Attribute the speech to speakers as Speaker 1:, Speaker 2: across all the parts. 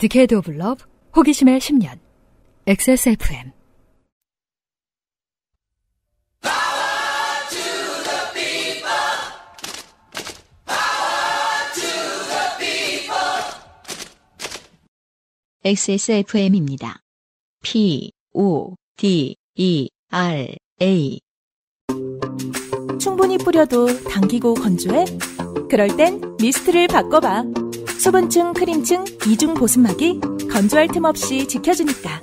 Speaker 1: 디케이드 오브 러브 호기심의 10년 XSFM
Speaker 2: XSFM입니다. P O D
Speaker 1: E R A 충분히 뿌려도 당기고 건조해? 그럴 땐 미스트를 바꿔봐. 수분층, 크림층, 이중 보습막이 건조할 틈 없이 지켜주니까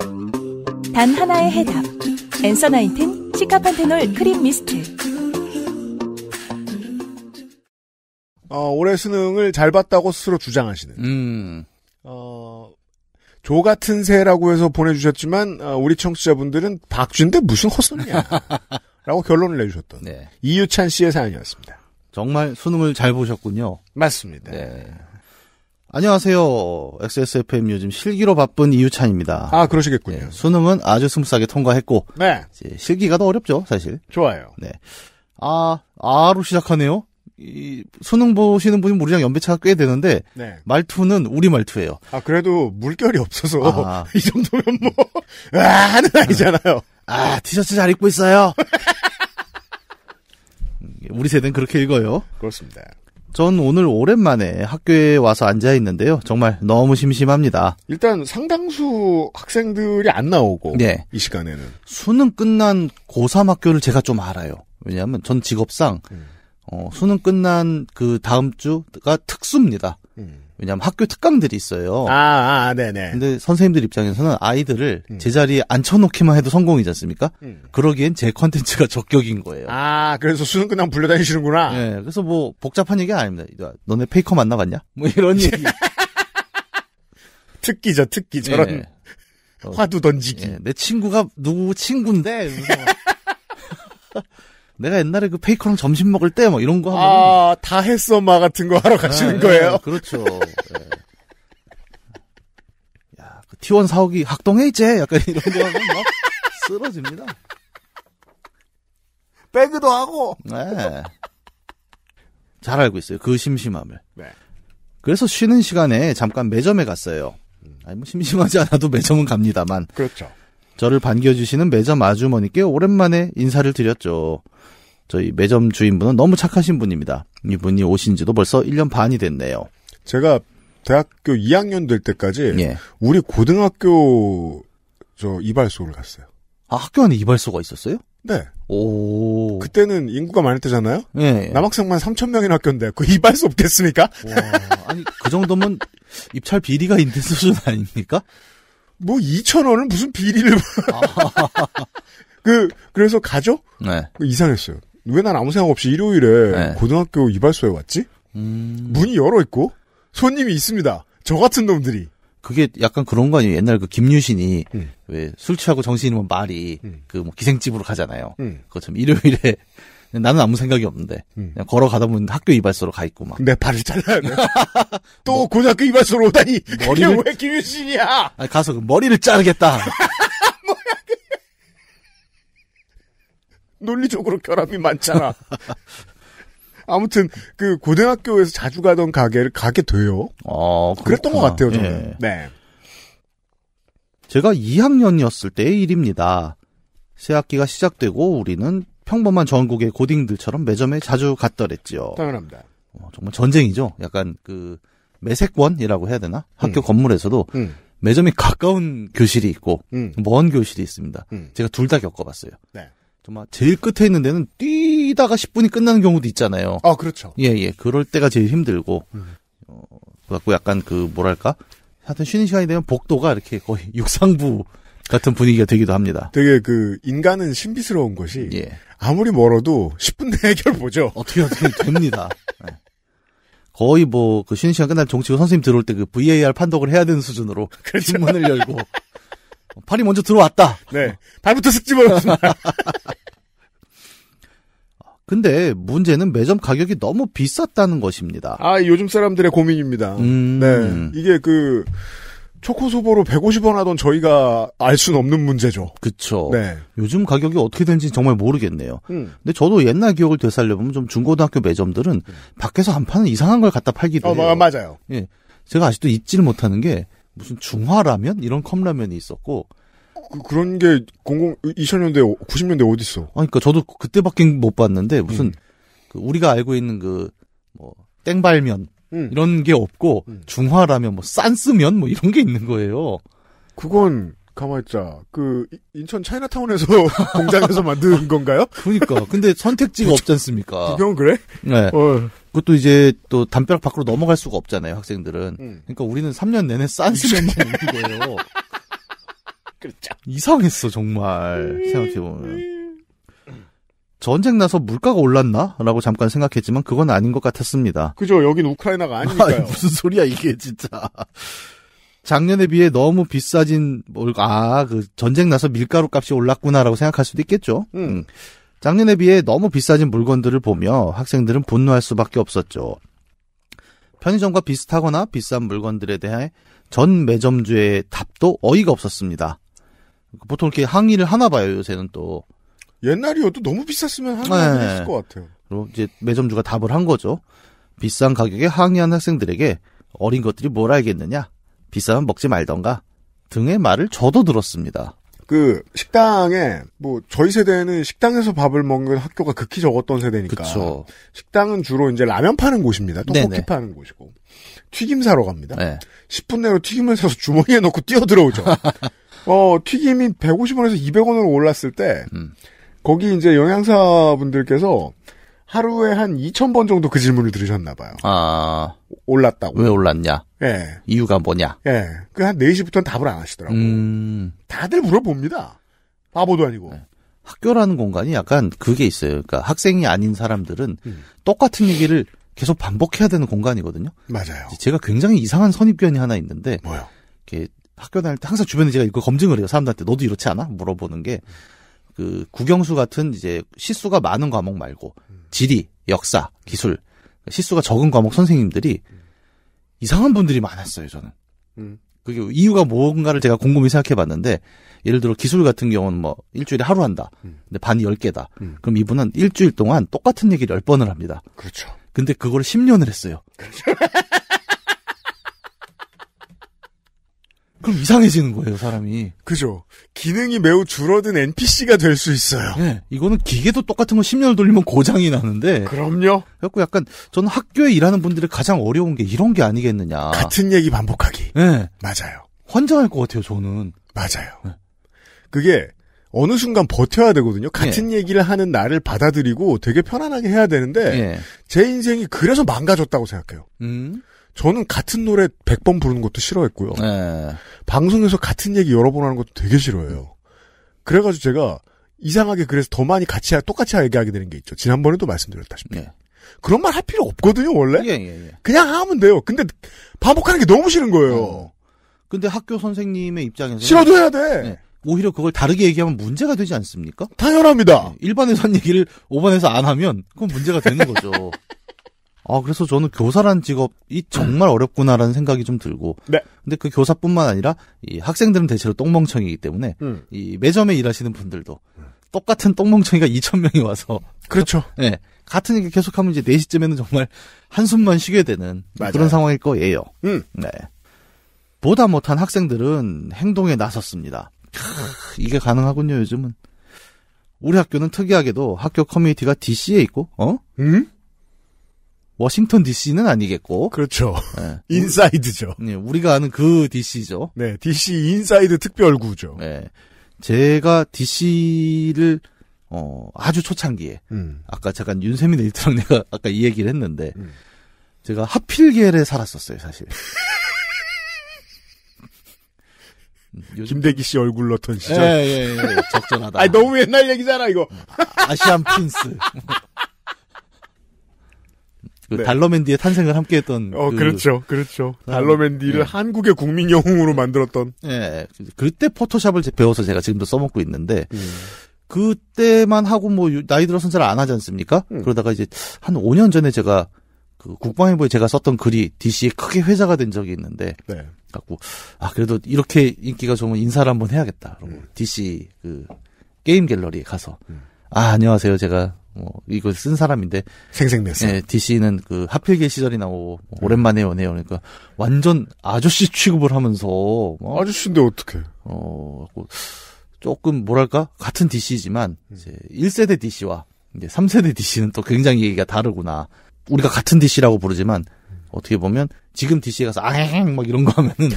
Speaker 1: 단 하나의 해답 엔서 나인틴 시카판테놀 크림 미스트
Speaker 2: 어, 올해 수능을 잘 봤다고 스스로 주장하시는 음. 어, 조 같은 새라고 해서 보내주셨지만 어, 우리 청취자분들은
Speaker 1: 박쥐인데 무슨 헛소리야 라고 결론을 내주셨던 네. 이유찬 씨의 사연이었습니다 정말 수능을 잘 보셨군요. 맞습니다. 네. 안녕하세요. XSFM 요즘 실기로 바쁜 이유찬입니다. 아, 그러시겠군요. 네, 수능은 아주 스무하게 통과했고. 네. 실기가 더 어렵죠, 사실. 좋아요. 네. 아, 아로 시작하네요. 이 수능 보시는 분이 우리랑 연배차가 꽤 되는데 네. 말투는 우리 말투예요. 아 그래도 물결이 없어서 아. 이 정도면 뭐 아, 하는 음. 아이잖아요. 아 티셔츠 잘 입고 있어요. 음, 우리 세대는 그렇게 읽어요. 그렇습니다. 전 오늘 오랜만에 학교에 와서 앉아 있는데요. 정말 너무 심심합니다.
Speaker 2: 일단 상당수 학생들이 안
Speaker 1: 나오고 네. 이 시간에는 수능 끝난 고3 학교를 제가 좀 알아요. 왜냐하면 전 직업상 음. 어, 수능 끝난 그 다음 주가 특수입니다. 음. 왜냐하면 학교 특강들이 있어요. 아, 아, 네네. 근데 선생님들 입장에서는 아이들을 음. 제자리에 앉혀놓기만 해도 성공이지 않습니까? 음. 그러기엔 제 컨텐츠가 적격인 거예요. 아, 그래서 수능 끝나면 불려다니시는구나. 네, 그래서 뭐 복잡한 얘기 아닙니다. 너네 페이커 만나봤냐? 뭐 이런 얘기. 특기죠, 특기 저런 네. 화두 던지기. 네, 내 친구가 누구 친구인데. 내가 옛날에 그 페이커랑 점심 먹을 때 뭐 이런 거 하면 아, 다 했어 마 같은 거 하러 가시는 네, 거예요. 네, 그렇죠. 네. 야, 그 T1 사옥이 학동해 이제 약간 이런 거 하면 막 쓰러집니다. 빼기도 하고. 네. 잘 알고 있어요. 그 심심함을. 네. 그래서 쉬는 시간에 잠깐 매점에 갔어요. 아니 뭐 심심하지 않아도 매점은 갑니다만. 그렇죠. 저를 반겨주시는 매점 아주머니께 오랜만에 인사를 드렸죠. 저희 매점 주인분은 너무 착하신 분입니다. 이분이 오신 지도 벌써 1년 반이 됐네요. 제가 대학교 2학년 될
Speaker 2: 때까지 예. 우리 고등학교 저 이발소를 갔어요. 아, 학교 안에 이발소가 있었어요? 네. 오. 그때는 인구가 많을 때잖아요? 예. 예. 남학생만 3 0 0 0명인 학교인데, 그 이발소 없겠습니까? 와, 아니, 그 정도면 입찰 비리가 있는 수준 아닙니까? 뭐, 2,000원은 무슨 비리를. 그, 그래서 가죠? 네. 그 이상했어요. 왜난 아무 생각 없이 일요일에 네. 고등학교
Speaker 1: 이발소에 왔지? 음... 문이 열어 있고 손님이 있습니다. 저 같은 놈들이. 그게 약간 그런 거 아니에요? 옛날 그 김유신이 음. 왜술 취하고 정신이 없는 말이 음. 그뭐 기생집으로 가잖아요. 음. 그것처럼 일요일에 나는 아무 생각이 없는데 음. 그냥 걸어가다 보면 학교 이발소로 가 있고 막내 발을 잘라야 돼. 또 뭐, 고등학교 이발소로 오다니 머리를
Speaker 2: 왜 김유신이야?
Speaker 1: 아니, 가서 그 머리를 자르겠다.
Speaker 2: 논리적으로 결함이 많잖아. 아무튼 그 고등학교에서 자주 가던 가게를 가게 돼요. 아, 그랬던 것 같아요, 저는. 예.
Speaker 1: 네. 제가 2학년이었을 때의 일입니다. 새학기가 시작되고 우리는 평범한 전국의 고딩들처럼 매점에 자주 갔더랬지요. 당연합니다. 어, 정말 전쟁이죠. 약간 그 매색원이라고 해야 되나? 음. 학교 음. 건물에서도 음. 매점이 가까운 교실이 있고 음. 먼 교실이 있습니다. 음. 제가 둘 다 겪어봤어요. 네. 정말 제일 끝에 있는 데는 뛰다가 10분이 끝나는 경우도 있잖아요. 아, 그렇죠. 예, 예. 그럴 때가 제일 힘들고, 음. 어, 그래갖고 약간 그, 뭐랄까? 하여튼 쉬는 시간이 되면 복도가 이렇게 거의 육상부 같은 분위기가 되기도 합니다. 되게 그, 인간은 신비스러운 것이, 예. 아무리 멀어도 10분 내에 결보죠. 어떻게 어떻게 됩니다. 예. 거의 뭐, 그 쉬는 시간 끝날 정치고 선생님 들어올 때 그 VAR 판독을 해야 되는 수준으로 그렇죠. 신문을 열고, 어, 팔이 먼저 들어왔다. 네. 발부터 쓱 집어넣었습니다. 근데 문제는 매점 가격이 너무 비쌌다는 것입니다.
Speaker 2: 아, 요즘 사람들의 고민입니다.
Speaker 1: 음... 네.
Speaker 2: 이게 그
Speaker 1: 초코소보로 150원 하던 저희가 알 수는 없는 문제죠. 그쵸. 네. 요즘 가격이 어떻게 되는지 정말 모르겠네요. 음. 근데 저도 옛날 기억을 되살려보면 좀 중고등학교 매점들은 음. 밖에서 안 파는 이상한 걸 갖다 팔기도 어, 해요. 맞아요. 예. 제가 아직도 잊지를 못하는 게 무슨 중화라면? 이런 컵라면이 있었고 그, 런게 공공 2000년대 90년대 어디 있어? 아 그러니까 저도 그때밖에 못 봤는데 무슨 음. 그 우리가 알고 있는 그뭐 땡발면 음. 이런 게 없고 음. 중화라면 뭐 싼스면 뭐 이런 게 있는 거예요. 그건 가만있자. 그 인천 차이나타운에서 공장에서 만든 건가요? 그러니까. 근데 선택지가 없지 않습니까? 구경 그래? 네. 어. 그것도 이제 또 담벼락 밖으로 넘어갈 수가 없잖아요, 학생들은. 음. 그러니까 우리는 3년 내내 싼스면만 먹는 거예요. 그렇죠. 이상했어 정말 생각해 보면. 전쟁 나서 물가가 올랐나? 라고 잠깐 생각했지만 그건 아닌 것 같았습니다.
Speaker 2: 그죠. 여긴 우크라이나가 아니니까요. 무슨 소리야 이게 진짜.
Speaker 1: 작년에 비해 너무 비싸진 뭘아그 전쟁 나서 밀가루 값이 올랐구나라고 생각할 수도 있겠죠. 음. 음. 작년에 비해 너무 비싸진 물건들을 보며 학생들은 분노할 수밖에 없었죠. 편의점과 비슷하거나 비싼 물건들에 대해 전 매점주의 답도 어이가 없었습니다. 그러니까 보통 이렇게 항의를 하나 봐요, 요새는 또. 옛날이어도 너무 비쌌으면 항의를 네. 했을 것 같아요. 그리고 이제 매점주가 답을 한 거죠. 비싼 가격에 항의한 학생들에게 어린 것들이 뭘 알겠느냐? 비싸면 먹지 말던가 등의 말을 저도 들었습니다.
Speaker 2: 그 식당에 뭐 저희 세대는 식당에서 밥을 먹는 학교가 극히 적었던 세대니까 그쵸. 식당은 주로 이제 라면 파는 곳입니다. 떡볶이 네네. 파는 곳이고 튀김 사러 갑니다. 네. 10분 내로 튀김을 사서 주머니에 넣고 뛰어들어오죠. 어, 튀김이 150원에서 200원으로 올랐을 때, 음. 거기 이제 영양사분들께서 하루에 한 2,000번 정도 그 질문을 들으셨나봐요.
Speaker 1: 아. 올랐다고. 왜 올랐냐? 예. 이유가 뭐냐? 예. 그 한 4시부터는 답을 안 하시더라고요. 음. 다들 물어봅니다. 바보도 아니고. 네. 학교라는 공간이 약간 그게 있어요. 그러니까 학생이 아닌 사람들은 음. 똑같은 얘기를 계속 반복해야 되는 공간이거든요. 맞아요. 제가 굉장히 이상한 선입견이 하나 있는데. 뭐요? 이렇게 학교 다닐 때 항상 주변에 제가 이거 검증을 해요. 사람들한테 너도 이렇지 않아? 물어보는 게 그 국영수 같은 이제 시수가 많은 과목 말고 지리, 역사, 기술 시수가 적은 과목 선생님들이 이상한 분들이 많았어요. 저는 음. 그게 이유가 뭔가를 제가 곰곰이 생각해봤는데 예를 들어 기술 같은 경우는 뭐 일주일에 하루 한다. 음. 근데 반이 1 0개다 음. 그럼 이분은 일주일 동안 똑같은 얘기를 1 0번을 합니다. 그렇죠. 근데 그걸 10년을 했어요. 그렇죠.
Speaker 2: 그럼 이상해지는 거예요, 사람이. 그죠. 기능이 매우 줄어든 NPC가 될
Speaker 1: 수 있어요. 네. 이거는 기계도 똑같은 거 10년을 돌리면 고장이 나는데. 그럼요. 그래갖고 약간 저는 학교에 일하는 분들이 가장 어려운 게 이런 게 아니겠느냐. 같은 얘기 반복하기. 네. 맞아요. 환장할 것 같아요, 저는. 맞아요. 네. 그게 어느 순간
Speaker 2: 버텨야 되거든요. 같은 예. 얘기를 하는 나를 받아들이고 되게 편안하게 해야 되는데 예. 제 인생이 그래서 망가졌다고 생각해요. 음? 저는 같은 노래 100번 부르는 것도 싫어했고요. 네. 방송에서 같은 얘기 여러 번 하는 것도 되게 싫어해요. 그래가지고 제가 이상하게 그래서 더 많이 같이 똑같이 얘기하게 되는 게 있죠. 지난번에도 말씀드렸다시피. 네. 그런 말 할
Speaker 1: 필요 없거든요, 원래. 예, 예, 예. 그냥 하면 돼요. 근데 반복하는 게 너무 싫은 거예요. 어. 근데 학교 선생님의 입장에서 싫어도 해야 돼. 네. 오히려 그걸 다르게 얘기하면 문제가 되지 않습니까? 당연합니다. 네. 일반에서 한 얘기를 5번에서 안 하면 그건 문제가 되는 거죠. 아, 그래서 저는 교사란 직업이 정말 어렵구나라는 생각이 좀 들고. 네. 근데 그 교사뿐만 아니라 이 학생들은 대체로 똥멍청이기 때문에 음. 이 매점에 일하시는 분들도 똑같은 똥멍청이가 2,000명이 와서. 그렇죠. 예. 네, 같은 얘기 계속하면 이제 4시쯤에는 정말 한숨만 쉬게 되는 맞아요. 그런 상황일 거예요. 음. 네. 보다 못한 학생들은 행동에 나섰습니다. 크, 이게 가능하군요, 요즘은. 우리 학교는 특이하게도 학교 커뮤니티가 DC에 있고, 어? 음? 워싱턴 DC는 아니겠고. 그렇죠.
Speaker 2: 네. 인사이드죠.
Speaker 1: 네, 우리가 아는 그 DC죠. 네, DC 인사이드 특별구죠. 네. 제가 DC를 어, 아주 초창기에 음. 아까 잠깐 윤세민 에디터랑 내가 아까 이 얘기를 했는데 음. 제가 하필겔에 살았었어요, 사실. 김대기 씨 얼굴 넣던 시절. 예, 예, 예. 적절하다. 아 너무
Speaker 2: 옛날 얘기잖아, 이거. 음. 아, 아시안 핀스.
Speaker 1: 그 네. 달러맨디의 탄생을 함께했던. 어, 그, 렇죠 그렇죠. 그렇죠. 달러맨디를 네. 한국의 국민 영웅으로 만들었던. 예, 그때 포토샵을 배워서 제가 지금도 써먹고 있는데. 음. 그때만 하고 뭐 나이 들어선 잘안 하지 않습니까? 음. 그러다가 이제 한 5년 전에 제가 그 국방일보에 제가 썼던 글이 DC에 크게 회자가 된 적이 있는데 네. 갖고 아 그래도 이렇게 인기가 좋으면 인사를 한번 해야겠다. 그러고 음. DC 그 게임 갤러리에 가서 음. 아 안녕하세요 제가 뭐 이걸 쓴 사람인데 생생냈어. 예, 네, DC는 그 하필길 시절이 나오고 뭐 네. 오랜만에 오네요 그러니까 완전 아저씨 취급을 하면서 뭐 아저씨인데 어떻게? 어, 그 조금 뭐랄까 같은 DC지만 음. 이제 1세대 DC와 이제 3세대 DC는 또 굉장히 얘기가 다르구나. 우리가 같은 DC라고 부르지만 어떻게 보면 지금 DC에 가서 아행 막 이런 거 하면은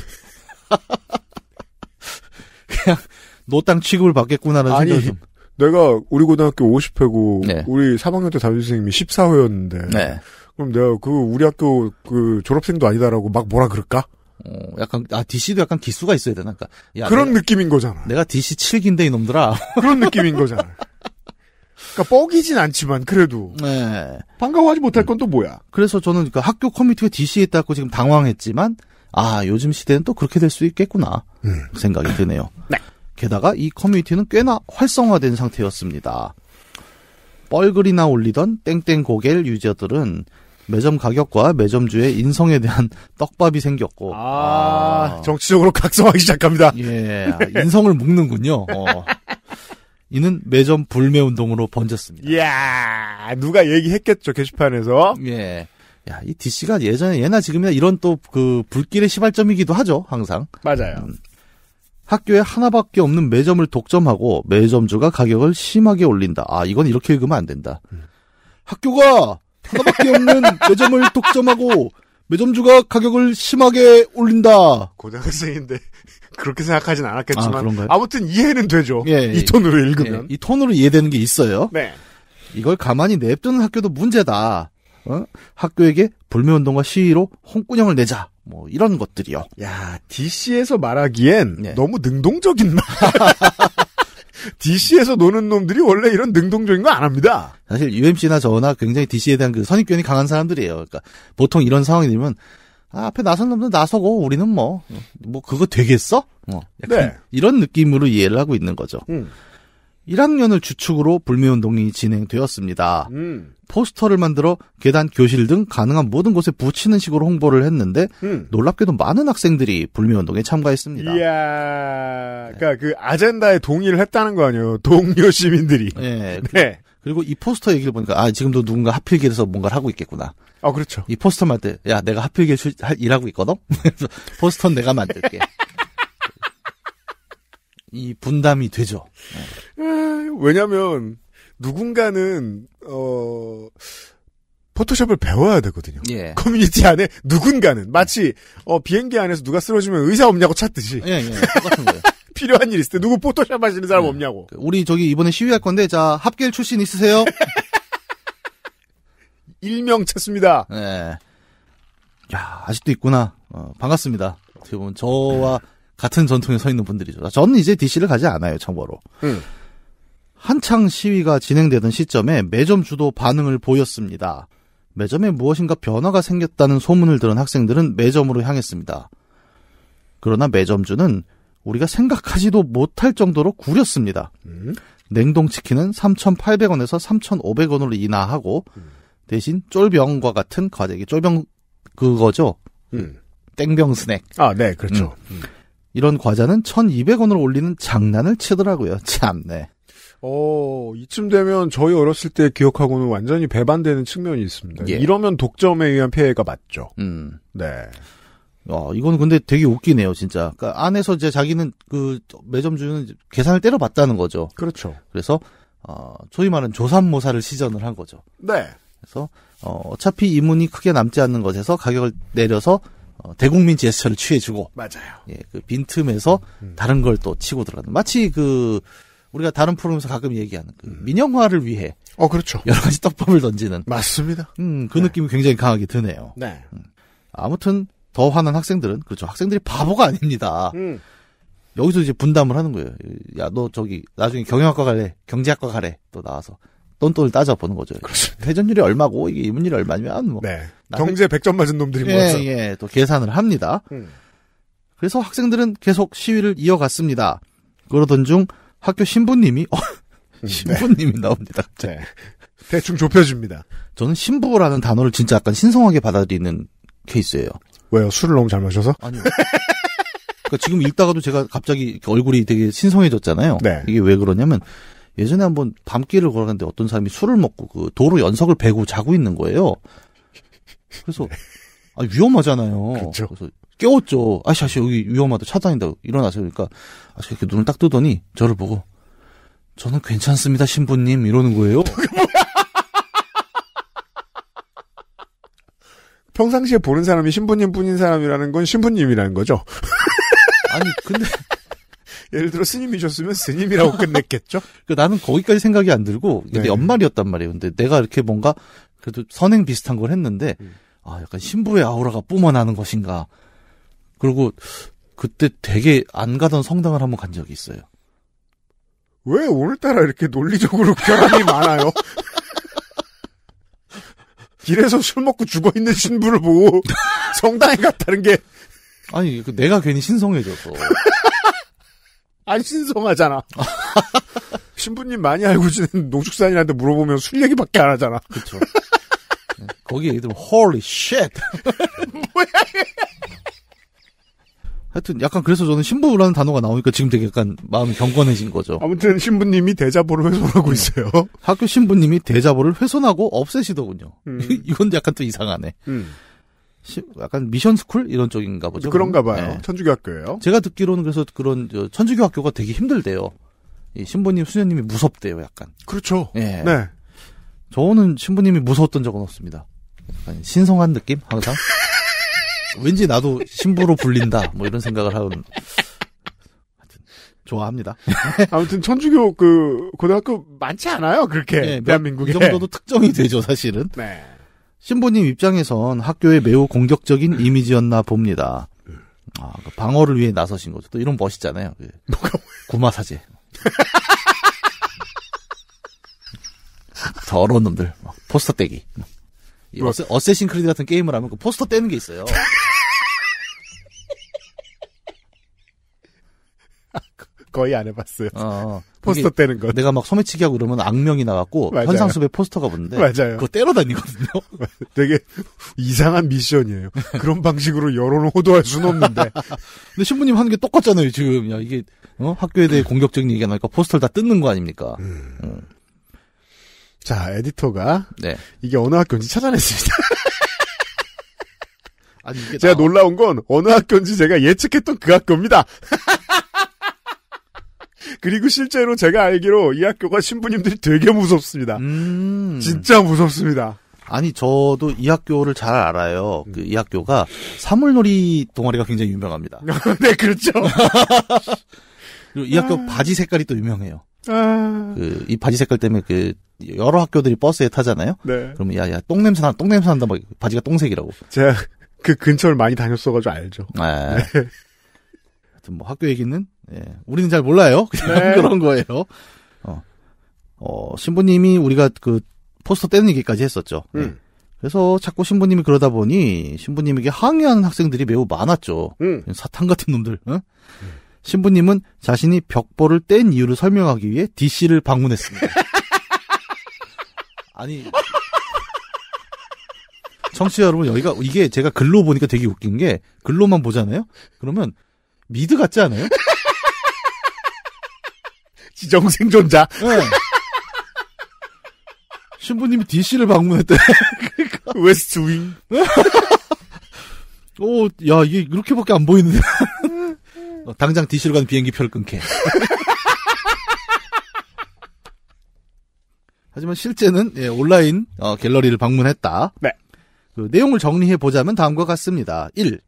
Speaker 1: 그냥 노땅 취급을 받겠구나라는 생각이 좀.
Speaker 2: 내가 우리 고등학교 50회고 네. 우리 3학년 때 담임선생님이 14회였는데 네. 그럼 내가 그 우리 학교 그 졸업생도 아니다라고 막 뭐라 그럴까? 어,
Speaker 1: 약간 아 DC도 약간 기수가 있어야 되나? 그러니까 야, 그런 내가, 느낌인 거잖아. 내가 DC 7기인데 이놈들아. 그런 느낌인 거잖아. 그러니까 뻑이진 않지만 그래도 네. 반가워하지 못할 건 또 뭐야? 그래서 저는 그 학교 커뮤니티가 DC에 있다고 지금 당황했지만 아 요즘 시대는 또 그렇게 될 수 있겠구나 음. 생각이 드네요. 네. 게다가 이 커뮤니티는 꽤나 활성화된 상태였습니다. 뻘글이나 올리던 땡땡 고갤 유저들은 매점 가격과 매점주의 인성에 대한 떡밥이 생겼고 아, 아. 정치적으로 각성하기 시작합니다. 예, 인성을 묶는군요. 어. 이는 매점 불매 운동으로 번졌습니다. 이야, 누가 얘기했겠죠 게시판에서. 예. 야, 이 DC가 예전에 예나 지금이나 이런 또 그 불길의 시발점이기도 하죠, 항상. 맞아요. 음, 학교에 하나밖에 없는 매점을 독점하고 매점주가 가격을 심하게 올린다. 아, 이건 이렇게 읽으면 안 된다. 음. 학교가 하나밖에 없는 매점을 독점하고 매점주가 가격을 심하게 올린다. 고등학생인데
Speaker 2: 그렇게 생각하진 않았겠지만 아, 무튼 이해는 되죠. 예, 이 예. 톤으로 읽으면 예,
Speaker 1: 이 톤으로 이해되는 게 있어요. 네. 이걸 가만히 냅두는 학교도 문제다. 어? 학교에게 불매운동과 시위로 홍군형을 내자. 뭐 이런 것들이요. 야, DC에서 말하기엔 네. 너무 능동적인 말. DC에서 노는 놈들이 원래 이런 능동적인 거 안 합니다. 사실 UMC나 저나 굉장히 DC에 대한 그 선입견이 강한 사람들이에요. 그러니까 보통 이런 상황이 되면 아, 앞에 나선 놈들 나서고 우리는 뭐뭐 뭐 그거 되겠어? 어, 네. 이런 느낌으로 이해를 하고 있는 거죠. 음. 1학년을 주축으로 불매운동이 진행되었습니다. 음. 포스터를 만들어 계단, 교실 등 가능한 모든 곳에 붙이는 식으로 홍보를 했는데 음. 놀랍게도 많은 학생들이 불매운동에 참가했습니다. 이야, 그러니까 그 아젠다에 동의를 했다는 거 아니에요? 동료 시민들이. 예, 네. 네. 그리고 이 포스터 얘기를 보니까 아 지금도 누군가 하필길에서 뭔가를 하고 있겠구나. 아 그렇죠. 이 포스터 만들 야 내가 하필길 일하고 있거든. 포스터는 내가 만들게. 이 분담이 되죠.
Speaker 2: 네. 왜냐면 누군가는 어 포토샵을 배워야 되거든요. 예. 커뮤니티 안에 누군가는 마치 어, 비행기 안에서 누가 쓰러지면 의사 없냐고
Speaker 1: 찾듯이. 예, 예, 똑같은 거예요. 필요한 일 있을 때 누구 포토샵 하시는 사람 예. 없냐고. 그 우리 저기 이번에 시위할 건데 자합계 출신 있으세요? 일명 찾습니다. 예. 야 아직도 있구나. 어, 반갑습니다. 어떻게 보면 저와 같은 전통에 서 있는 분들이죠. 저는 이제 DC를 가지 않아요, 참고로. 음. 한창 시위가 진행되던 시점에 매점 주도 반응을 보였습니다. 매점에 무엇인가 변화가 생겼다는 소문을 들은 학생들은 매점으로 향했습니다. 그러나 매점주는 우리가 생각하지도 못할 정도로 구렸습니다. 음? 냉동치킨은 3,800원에서 3,500원으로 인하하고 음. 대신 쫄병과 같은 과자기 쫄병 그거죠. 음. 땡병 스낵. 아, 네, 그렇죠. 음. 음. 이런 과자는 1,200원을 올리는 장난을 치더라고요. 참네.
Speaker 2: 어, 이쯤 되면 저희 어렸을 때 기억하고는 완전히 배반되는 측면이 있습니다. 예. 이러면
Speaker 1: 독점에 의한 피해가 맞죠. 음. 네. 어, 이건 근데 되게 웃기네요, 진짜. 그러니까 안에서 이제 자기는 그 매점주는 계산을 때려봤다는 거죠. 그렇죠. 그래서, 어, 소위 말하는 조산모사를 시전을 한 거죠. 네. 그래서, 어, 어차피 이문이 크게 남지 않는 것에서 가격을 내려서 어, 대국민 제스처를 취해주고 맞아요. 예, 그 빈틈에서 음. 다른 걸 또 치고 들어가는 마치 그 우리가 다른 프로그램에서 가끔 얘기하는 그 음. 민영화를 위해 어 그렇죠 여러 가지 떡밥을 던지는 맞습니다. 음그 네. 느낌이 굉장히 강하게 드네요. 네. 음. 아무튼 더 화난 학생들은 그렇죠 학생들이 바보가 아닙니다. 음. 여기서 이제 분담을 하는 거예요. 야너 저기 나중에 경영학과 갈래 경제학과 가래 또 나와서 돈돈을 따져보는 거죠. 그렇습니다. 회전율이 얼마고 이게 이문율이 얼마면 뭐 네. 경제 100점 맞은 놈들이 모여서 예, 예, 또 계산을 합니다. 음. 그래서 학생들은 계속 시위를 이어갔습니다. 그러던 중 학교 신부님이 어, 음, 네. 신부님이 네. 나옵니다. 네. 대충 좁혀집니다 저는 신부라는 단어를 진짜 약간 신성하게 받아들이는 케이스예요. 왜요? 술을 너무 잘 마셔서? 아니요. 그러니까 지금 읽다가도 제가 갑자기 얼굴이 되게 신성해졌잖아요. 네. 이게 왜 그러냐면 예전에 한번 밤길을 걸어갔는데 어떤 사람이 술을 먹고 그 도로 연석을 베고 자고 있는 거예요. 그래서 아, 위험하잖아요. 그렇 그래서 깨웠죠. 아씨 아씨 여기 위험하다 차단한다 일어나세요. 그러니까 아씨 이렇게 눈을 딱 뜨더니 저를 보고 저는 괜찮습니다 신부님 이러는 거예요.
Speaker 2: 평상시에 보는 사람이 신부님 뿐인 사람이라는 건 신부님이라는 거죠.
Speaker 1: 아니 근데 예를 들어 스님이셨으면 스님이라고 끝냈겠죠? 그 나는 거기까지 생각이 안 들고, 근데 네. 연말이었단 말이에요. 근데 내가 이렇게 뭔가, 그래도 선행 비슷한 걸 했는데, 음. 아, 약간 신부의 아우라가 뿜어나는 것인가. 그리고 그때 되게 안 가던 성당을 한번 간 적이 있어요. 왜 오늘따라 이렇게 논리적으로 결함이 많아요? 길에서 술 먹고
Speaker 2: 죽어 있는 신부를 보고 성당에 갔다는 게 아니 그 내가 괜히 신성해져서 안 신성하잖아. 신부님 많이 알고 지낸 농축산인한테 물어보면 술 얘기밖에 안 하잖아. 그렇죠. 거기 애들
Speaker 1: holy shit.
Speaker 2: 뭐야?
Speaker 1: 하여튼 약간 그래서 저는 신부라는 단어가 나오니까 지금 되게 약간 마음이 경건해진 거죠. 아무튼 신부님이 대자보를 훼손하고 네. 있어요. 학교 신부님이 대자보를 훼손하고 없애시더군요. 음. 이건 약간 또 이상하네. 음. 약간 미션 스쿨 이런 쪽인가 보죠. 그런가 봐요. 네. 천주교 학교예요. 제가 듣기로는 그래서 그런 천주교 학교가 되게 힘들대요. 이 신부님 수녀님이 무섭대요, 약간. 그렇죠. 네. 네. 저는 신부님이 무서웠던 적은 없습니다. 신성한 느낌 항상. 왠지 나도 신부로 불린다 뭐 이런 생각을 하는. 좋아합니다. 아무튼 천주교 그 고등학교 많지 않아요 그렇게 네, 대한민국에 이 정도도 특정이 되죠 사실은. 네. 신부님 입장에선 학교에 매우 공격적인 이미지였나 봅니다. 아, 그 방어를 위해 나서신 거죠. 또 이런 멋있잖아요. 그 구마사제. 더러운 놈들. 포스터 떼기. 뭐? 어쌔신 크리드 같은 게임을 하면 그 포스터 떼는 게 있어요. 거의 안 해봤어요. 어, 어. 포스터 떼는 거. 내가 막 소매치기 하고 그러면 악명이 나갖고 맞아요. 현상숲에 포스터가 붙는데 맞아요. 그거 때려 다니거든요. 되게 이상한 미션이에요. 그런 방식으로 여론을 호도할 수는 없는데. 근데 신부님 하는 게 똑같잖아요. 지금 야 이게 어? 학교에 대해 공격적인 얘기가 나니까 포스터를 다 뜯는 거 아닙니까? 음. 음.
Speaker 2: 자 에디터가
Speaker 1: 네. 이게 어느 학교인지
Speaker 2: 찾아냈습니다. 아니, 제가 나... 놀라운 건 어느 학교인지 제가 예측했던 그 학교입니다. 그리고 실제로 제가 알기로 이 학교가 신부님들이 되게 무섭습니다. 음. 진짜 무섭습니다.
Speaker 1: 아니 저도 이 학교를 잘 알아요. 그 이 학교가 사물놀이 동아리가 굉장히 유명합니다. 네, 그렇죠. 그리고 이 학교 아... 바지 색깔이 또 유명해요.
Speaker 2: 아... 그,
Speaker 1: 이 바지 색깔 때문에 그, 여러 학교들이 버스에 타잖아요? 네. 그러면, 야, 야, 똥냄새 나, 똥냄새 난다, 막, 바지가 똥색이라고. 제가 그 근처를 많이 다녔어가지고 알죠. 네. 네. 하여튼 뭐 학교 얘기는 예, 우리는 잘 몰라요. 그냥 네. 그런 거예요. 어, 어, 신부님이 우리가 그 포스터 떼는 얘기까지 했었죠. 예. 음. 네. 그래서 자꾸 신부님이 그러다 보니 신부님에게 항의하는 학생들이 매우 많았죠. 음. 사탄 같은 놈들. 응? 음. 신부님은 자신이 벽보를 뗀 이유를 설명하기 위해 DC를 방문했습니다. 아니 청취자 여러분 여기가 이게 제가 글로 보니까 되게 웃긴 게 글로만 보잖아요. 그러면 미드 같지 않아요? 지정생존자. 네. 신부님이 DC를 방문했대. 그러니까. 웨스트 윙. 오, 야, 이게 이렇게밖에 안 보이는데. 어, 당장 DC로 간 비행기 표를 끊게. 하지만 실제는 예, 온라인 어, 갤러리를 방문했다. 네. 그 내용을 정리해 보자면 다음과 같습니다. 1.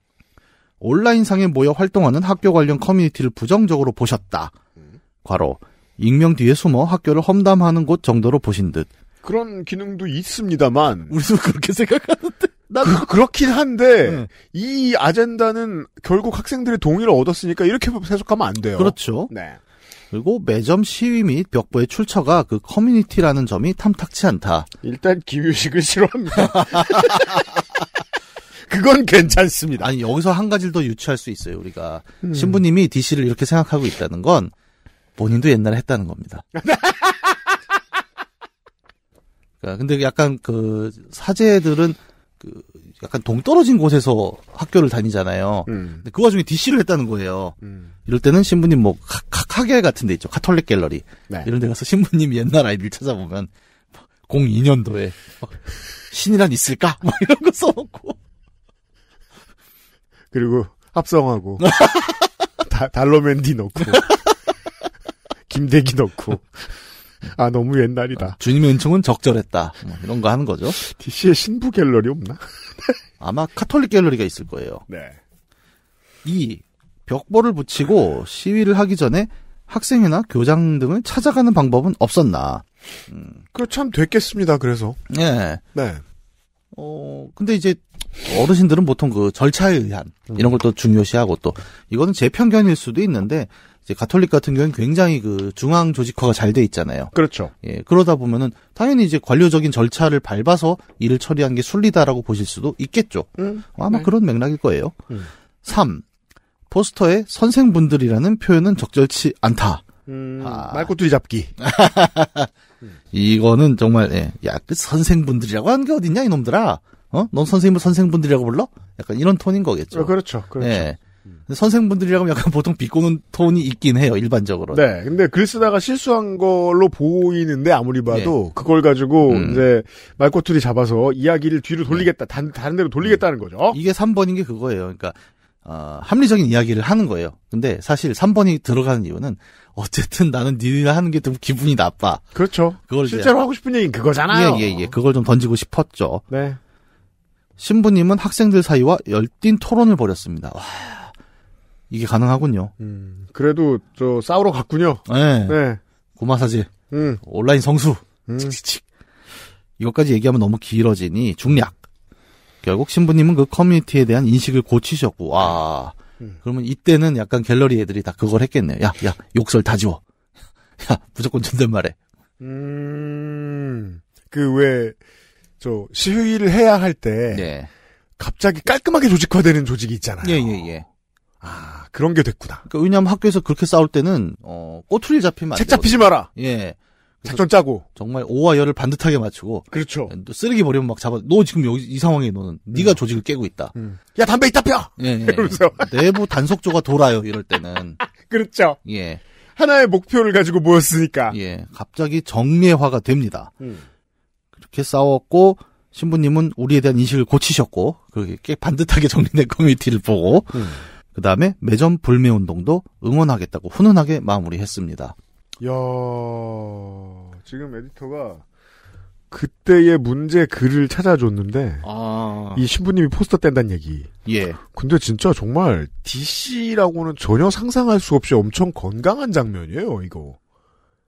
Speaker 1: 온라인상에 모여 활동하는 학교 관련 커뮤니티를 부정적으로 보셨다. 음. 과로 익명 뒤에 숨어 학교를 험담하는 곳 정도로 보신 듯. 그런 기능도 있습니다만.
Speaker 2: 우리도 그렇게 생각하는데. 난... 그, 렇긴 한데 네. 이 아젠다는 결국 학생들의 동의를 얻었으니까 이렇게 해석하면 안 돼요.
Speaker 1: 그렇죠. 네. 그리고 매점 시위 및 벽보의 출처가 그 커뮤니티라는 점이 탐탁치 않다. 일단 기유식을 싫어합니다. 그건 괜찮습니다. 아니 여기서 한 가지를 더 유추할 수 있어요. 우리가 음. 신부님이 DC를 이렇게 생각하고 있다는 건 본인도 옛날에 했다는 겁니다. 그러니까 근데 약간 그 사제들은 그 약간 동떨어진 곳에서 학교를 다니잖아요. 음. 근데 그 와중에 DC를 했다는 거예요. 음. 이럴 때는 신부님 뭐 카, 카, 카겔 같은 데 있죠. 카톨릭 갤러리. 네. 이런 데 가서 신부님 옛날 아이디를 찾아보면 02년도에 어, 신이란 있을까? 막 뭐 이런 거 써놓고 그리고 합성하고
Speaker 2: 달러맨디 넣고 김대기 넣고. 아, 너무
Speaker 1: 옛날이다. 어, 주님의 은총은 적절했다. 뭐 이런 거 하는 거죠. DC의 신부 갤러리 없나? 아마 카톨릭 갤러리가 있을 거예요. 네. 이 벽보를 붙이고 시위를 하기 전에 학생이나 교장 등을 찾아가는 방법은 없었나.
Speaker 2: 음. 그 참
Speaker 1: 됐겠습니다. 그래서. 네. 네. 어, 근데 이제 어르신들은 보통 그 절차에 의한 이런 걸 또 중요시하고 또 이거는 제 편견일 수도 있는데 이제 가톨릭 같은 경우는 굉장히 그 중앙 조직화가 잘 돼 있잖아요. 그렇죠. 예, 그러다 보면은 당연히 이제 관료적인 절차를 밟아서 일을 처리한 게 순리다라고 보실 수도 있겠죠. 음, 아마 네. 그런 맥락일 거예요. 음. 3. 포스터에 선생분들이라는 표현은 적절치 않다. 음, 아. 말꼬투리 잡기. 음. 이거는 정말 예. 야, 그 선생분들이라고 하는 게 어딨냐 이놈들아. 어? 넌 선생님을 선생분들이라고 불러? 약간 이런 톤인 거겠죠. 어, 그렇죠. 그렇죠. 예. 선생분들이라면 약간 보통 비꼬는 톤이 있긴 해요, 일반적으로. 네.
Speaker 2: 근데 글 쓰다가 실수한 걸로 보이는데 아무리 봐도 네. 그걸 가지고 음. 이제 말꼬투리 잡아서 이야기를 뒤로 돌리겠다, 단, 다른
Speaker 1: 데로 돌리겠다는 거죠. 네. 이게 3번인 게 그거예요. 그러니까 어, 합리적인 이야기를 하는 거예요. 근데 사실 3번이 들어가는 이유는 어쨌든 나는 니네 하는 게 좀 기분이 나빠. 그렇죠. 그걸 실제로 하고 싶은 얘기는 그거잖아요. 예, 예, 예. 그걸 좀 던지고 싶었죠. 네. 신부님은 학생들 사이와 열띤 토론을 벌였습니다. 와. 이게 가능하군요. 음,
Speaker 2: 그래도 저 싸우러 갔군요. 네. 네.
Speaker 1: 고마사지. 음. 온라인 성수. 음. 칙칙칙. 이것까지 얘기하면 너무 길어지니 중략. 결국 신부님은 그 커뮤니티에 대한 인식을 고치셨고 와. 음. 그러면 이때는 약간 갤러리 애들이 다 그걸 했겠네요. 야, 야, 욕설 다 지워. 야, 무조건 존댓말해.
Speaker 2: 음. 그 왜 저 시위를 해야 할때 네.
Speaker 1: 갑자기 깔끔하게 조직화되는 조직이 있잖아요. 예, 예, 예. 아. 그런 게 됐구나. 그러니까 왜냐하면 학교에서 그렇게 싸울 때는 어, 꼬투리 잡히면 책 잡히지 마라. 예. 작전 짜고 정말 오와 열을 반듯하게 맞추고 그렇죠. 예, 쓰레기 버리면 막 잡아. 너 지금 여기 이 상황에 너는 음. 네가 조직을 깨고 있다. 음. 야 담배 있다 펴. 예, 예. 이러면서 내부 단속조가 돌아요 이럴 때는. 그렇죠. 예. 하나의 목표를 가지고 모였으니까. 예. 갑자기 정례화가 됩니다. 음. 그렇게 싸웠고 신부님은 우리에 대한 인식을 고치셨고 그렇게 반듯하게 정리된 커뮤니티를 보고 음. 그 다음에 매점 불매 운동도 응원하겠다고 훈훈하게 마무리했습니다.
Speaker 2: 야 지금 에디터가
Speaker 1: 그때의 문제 글을 찾아줬는데
Speaker 2: 아... 이 신부님이 포스터 뗀다는 얘기. 예. 근데 진짜 정말 DC라고는 전혀 상상할 수 없이 엄청 건강한 장면이에요. 이거.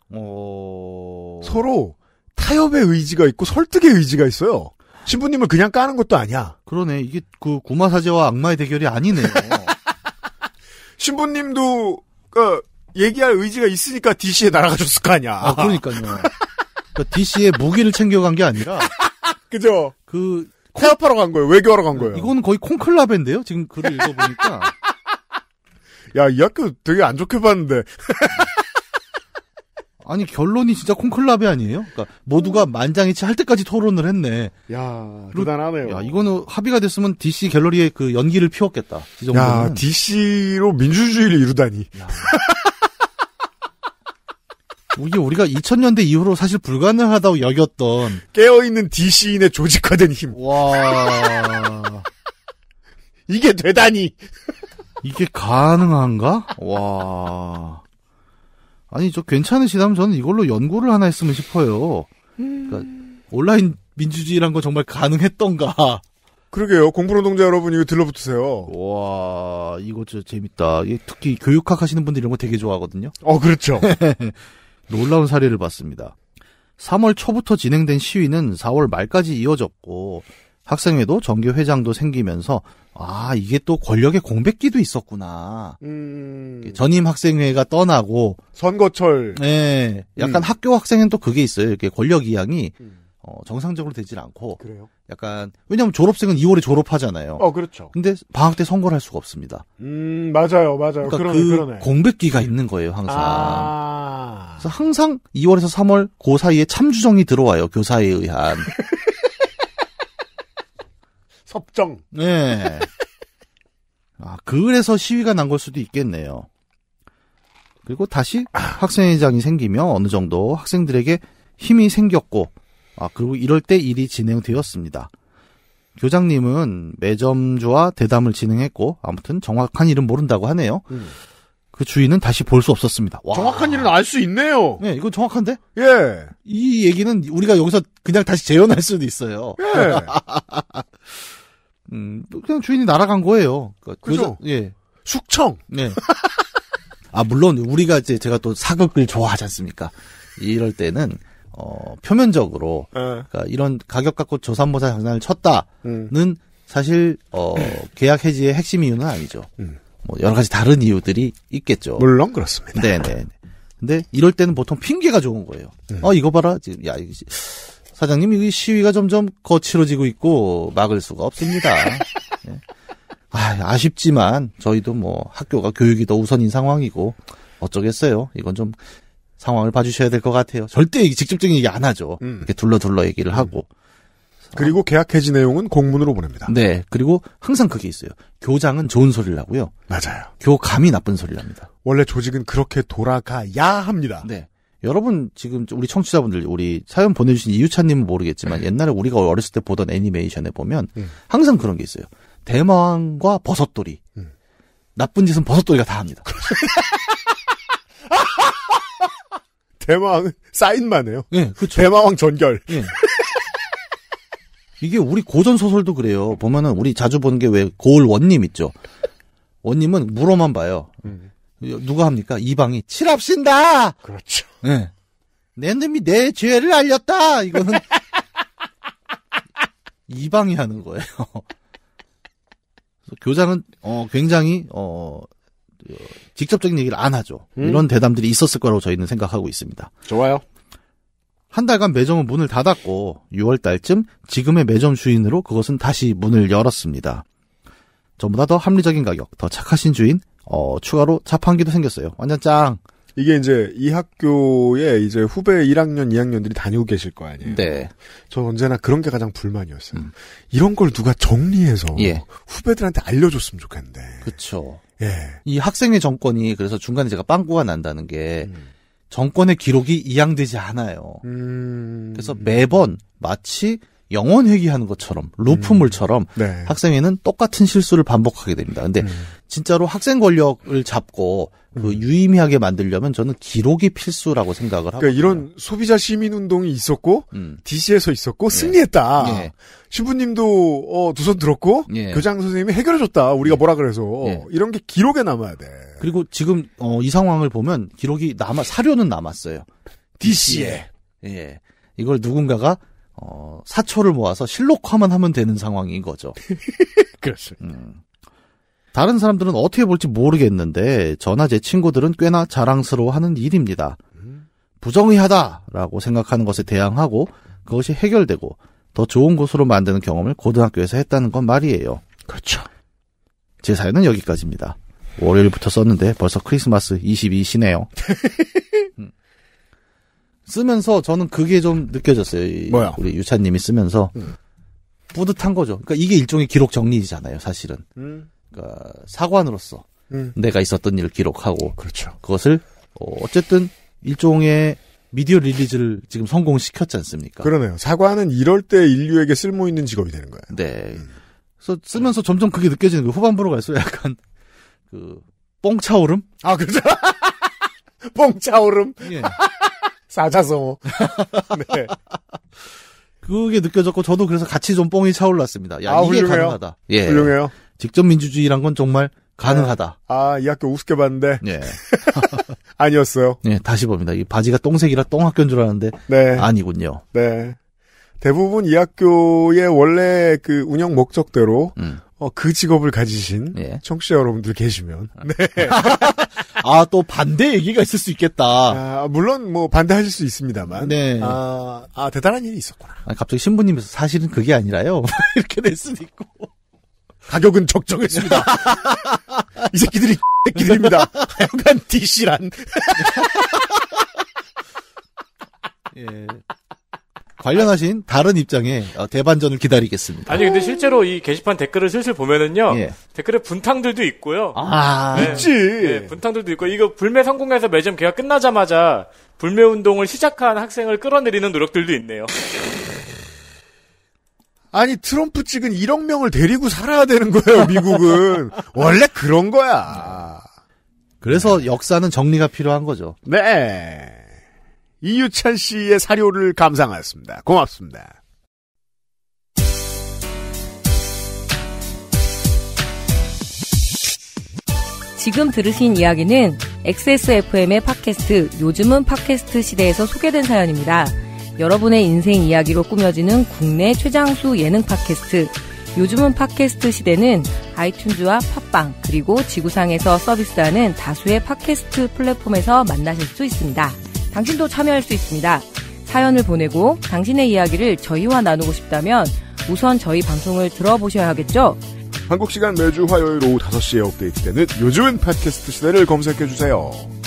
Speaker 2: 어... 서로 타협의 의지가 있고 설득의 의지가 있어요. 신부님을 그냥 까는 것도 아니야.
Speaker 1: 그러네. 이게 그 구마사제와 악마의 대결이 아니네요.
Speaker 2: 신부님도
Speaker 1: 그니까 얘기할 의지가 있으니까 DC에 날아가셨을 거 아니야. 아, 그러니까요. 그러니까 DC에 무기를 챙겨간 게 아니라 그죠. 그 태합하러 간 거예요. 외교하러 간 거예요. 이건 거의 콩클라벤데요. 지금 글을 읽어보니까. 야, 이 학교 되게 안 좋게 봤는데. 아니 결론이 진짜 콩클라베 아니에요? 그러니까 모두가 만장일치 할 때까지 토론을 했네. 야 대단하네요. 야 이거는 합의가 됐으면 DC 갤러리에그 연기를 피웠겠다. 야 DC로 민주주의를 이루다니. 이게 우리가 2000년대 이후로 사실 불가능하다고 여겼던 깨어있는 DC인의 조직화된 힘. 와 이게 되다니. 이게 가능한가? 와. 아니 저 괜찮으시다면 저는 이걸로 연구를 하나 했으면 싶어요. 그러니까 온라인 민주주의란 건 정말 가능했던가. 그러게요. 공부노동자 여러분 이거 들러붙으세요. 와 이거 진짜 재밌다. 특히 교육학 하시는 분들 이런 거 되게 좋아하거든요. 어 그렇죠. 놀라운 사례를 봤습니다. 3월 초부터 진행된 시위는 4월 말까지 이어졌고 학생회도 정기 회장도 생기면서 아 이게 또 권력의 공백기도 있었구나. 음... 전임 학생회가 떠나고 선거철. 네, 약간 음. 학교 학생회또 그게 있어요. 이렇게 권력 이양이 음. 어, 정상적으로 되질 않고. 그래요? 약간 왜냐하면 졸업생은 2월에 졸업하잖아요. 어 그렇죠. 근데 방학 때 선거를 할 수가 없습니다.
Speaker 2: 음 맞아요 맞아요. 그러니까 그러네, 그 그러네.
Speaker 1: 공백기가 있는 거예요 항상.
Speaker 2: 아...
Speaker 1: 그래서 항상 2월에서 3월 그 사이에 참주정이 들어와요 교사에 의한. 섭정. 네. 아, 그래서 시위가 난 걸 수도 있겠네요. 그리고 다시 학생회장이 생기며 어느 정도 학생들에게 힘이 생겼고, 아, 그리고 이럴 때 일이 진행되었습니다. 교장님은 매점주와 대담을 진행했고, 아무튼 정확한 일은 모른다고 하네요. 음. 그 주인은 다시 볼 수 없었습니다. 와. 정확한 일은 알 수 있네요. 네, 이건 정확한데? 예. 이 얘기는 우리가 여기서 그냥 다시 재현할 수도 있어요. 예. 음, 그냥 주인이 날아간 거예요. 그러니까 그죠? 교 예. 숙청. 네. 아, 물론 우리가 이제 제가 또 사극을 좋아하지 않습니까? 이럴 때는 어, 표면적으로 예. 그러니까 이런 가격 갖고 조산모사 장난을 쳤다는 음. 사실 어, 계약 해지의 핵심 이유는 아니죠. 음. 뭐 여러 가지 다른 이유들이 있겠죠. 물론 그렇습니다. 네네. 네, 네. 근데 이럴 때는 보통 핑계가 좋은 거예요. 음. 어 이거 봐라 지금 야 이거 사장님 이 시위가 점점 거칠어지고 있고 막을 수가 없습니다. 네. 아, 쉽지만 저희도 뭐 학교가 교육이 더 우선인 상황이고 어쩌겠어요. 이건 좀 상황을 봐주셔야 될 것 같아요. 절대 직접적인 얘기 안 하죠. 음. 이렇게 둘러둘러 얘기를 음. 하고. 그리고 계약 해지 내용은 공문으로 보냅니다. 네. 그리고 항상 그게 있어요. 교장은 좋은 소리를 하고요. 맞아요. 교감이 나쁜 소리를 합니다. 원래 조직은 그렇게 돌아가야 합니다. 네. 여러분 지금 우리 청취자분들 우리 사연 보내주신 이유찬님은 모르겠지만 네. 옛날에 우리가 어렸을 때 보던 애니메이션에 보면 음. 항상 그런 게 있어요. 대마왕과 버섯돌이 음. 나쁜 짓은 버섯돌이가 다 합니다. 대마왕은 사인만 해요. 예, 네,
Speaker 2: 그렇죠. 대마왕 전결. 네.
Speaker 1: 이게 우리 고전 소설도 그래요. 보면은 우리 자주 보는 게 왜 고을 원님 있죠. 원님은 물어만 봐요. 음. 누가 합니까? 이방이 칠합신다. 그렇죠. 네. 내 놈이 내 죄를 알렸다. 이거는 이방이 하는 거예요. 교장은 어 굉장히 어, 어 직접적인 얘기를 안 하죠. 음. 이런 대담들이 있었을 거라고 저희는 생각하고 있습니다. 좋아요. 한 달간 매점은 문을 닫았고 6월 달쯤 지금의 매점 주인으로 그것은 다시 문을 열었습니다. 전보다 더 합리적인 가격, 더 착하신 주인, 어, 추가로 자판기도 생겼어요. 완전 짱. 이게 이제 이 학교에 이제 후배 1학년, 2학년들이
Speaker 2: 다니고 계실 거 아니에요. 네. 저 언제나 그런 게 가장 불만이었어요. 음. 이런 걸 누가 정리해서 예.
Speaker 1: 후배들한테 알려줬으면 좋겠는데. 그렇죠. 예. 이 학생의 정권이 그래서 중간에 제가 빵꾸가 난다는 게 음. 정권의 기록이 이양되지 않아요. 음... 그래서 매번 마치 영원 회귀하는 것처럼 루프물처럼 음. 네. 학생회는 똑같은 실수를 반복하게 됩니다. 근데 음. 진짜로 학생 권력을 잡고 그 음. 유의미하게 만들려면 저는 기록이 필수라고 생각을 하고 그러니까 이런
Speaker 2: 소비자 시민 운동이 있었고 음. DC에서 있었고 예. 승리했다. 예. 신부님도 어, 두손 들었고 예. 교장 선생님이 해결해줬다. 우리가 예. 뭐라 그래서 예. 이런 게 기록에 남아야 돼. 그리고 지금
Speaker 1: 어, 이 상황을 보면 기록이 남아 사료는 남았어요. DC에 예 이걸 누군가가 어, 사초를 모아서 실록화만 하면 되는 상황인 거죠. 그렇습니다. 음. 다른 사람들은 어떻게 볼지 모르겠는데 저나 제 친구들은 꽤나 자랑스러워하는 일입니다. 부정의하다라고 생각하는 것에 대항하고 그것이 해결되고 더 좋은 곳으로 만드는 경험을 고등학교에서 했다는 건 말이에요. 그렇죠. 제 사연은 여기까지입니다. 월요일부터 썼는데 벌써 크리스마스 22시네요. 쓰면서 저는 그게 좀 느껴졌어요. 뭐야? 우리 유찬님이 쓰면서 음. 뿌듯한 거죠. 그러니까 이게 일종의 기록 정리잖아요, 사실은. 음. 그러니까 사관으로서 음. 내가 있었던 일을 기록하고 그렇죠. 그것을 어, 어쨌든 일종의 미디어 릴리즈를 지금 성공시켰지 않습니까? 그러네요. 사관은 이럴 때 인류에게 쓸모 있는 직업이 되는 거예요. 네. 음. 그래서 쓰면서 점점 그게 느껴지는 거 후반부로 갈수록 약간 그 뽕차오름? 아 그렇죠. 뽕차오름. 예. 싸져서 네. 그게 느껴졌고 저도 그래서 같이 좀 뽕이 차올랐습니다. 야 아, 이게 훌륭해요. 가능하다. 예. 훌륭해요. 직접 민주주의란 건 정말 가능하다.
Speaker 2: 네. 아, 이 학교 우습게 봤는데. 예.
Speaker 1: 아니었어요. 예, 다시 봅니다. 이 바지가 똥색이라 똥학교인 줄 알았는데. 네. 아니군요.
Speaker 2: 네. 대부분 이 학교의 원래 그 운영 목적대로 음. 어, 그 직업을 가지신 예. 청취자 여러분들 계시면. 네.
Speaker 1: 아, 또 반대 얘기가 있을 수 있겠다. 아, 물론 뭐 반대하실 수 있습니다만. 네. 아, 아 대단한 일이 있었구나. 아니, 갑자기 신부님에서 사실은 그게 아니라요. 이렇게 될 수도 있고. 가격은 적정했습니다. 이 새끼들이 새끼들입니다.
Speaker 2: 하여간 DC란.
Speaker 1: 예. 관련하신 다른 입장의 어, 대반전을 기다리겠습니다.
Speaker 2: 아니 근데 실제로 이 게시판 댓글을 슬슬 보면은요 예. 댓글에 분탕들도 있고요. 아 네, 있지. 네, 분탕들도 있고 이거 불매 성공해서 매점 개약 끝나자마자 불매 운동을 시작한 학생을 끌어내리는 노력들도 있네요. 아니 트럼프 찍은 1억 명을 데리고
Speaker 1: 살아야 되는 거예요 미국은 원래 그런 거야. 네. 그래서 역사는 정리가 필요한 거죠. 네. 이유찬 씨의 사료를
Speaker 2: 감상하였습니다. 고맙습니다.
Speaker 1: 지금 들으신 이야기는 XSFM의 팟캐스트, 요즘은 팟캐스트 시대에서 소개된 사연입니다. 여러분의 인생 이야기로 꾸며지는 국내 최장수 예능 팟캐스트, 요즘은 팟캐스트 시대는 아이튠즈와 팟빵, 그리고 지구상에서 서비스하는 다수의 팟캐스트 플랫폼에서 만나실 수 있습니다. 당신도 참여할 수 있습니다. 사연을 보내고 당신의 이야기를 저희와 나누고 싶다면 우선 저희 방송을 들어보셔야 하겠죠?
Speaker 2: 한국 시간 매주 화요일 오후 5시에 업데이트되는 요즘은 팟캐스트 시대를 검색해주세요.